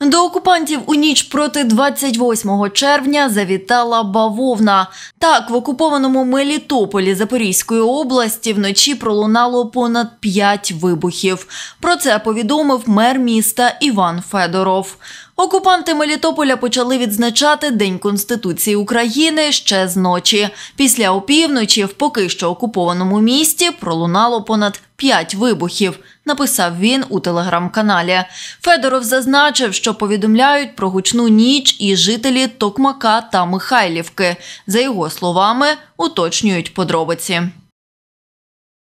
До окупантів у ніч проти 28 червня завітала бавовна. Так в окупованому Мелітополі Запорізької області вночі пролунало понад 5 вибухів. Про це повідомив мер міста Іван Федоров. Окупанти Мелітополя почали відзначати День Конституції України ще з ночі. Після опівночі в поки що окупованому місті пролунало понад 5 вибухів написав він у телеграм-каналі. Федоров зазначив, що повідомляють про гучну ніч і жителі Токмака та Михайлівки. За його словами, уточнюють подробиці.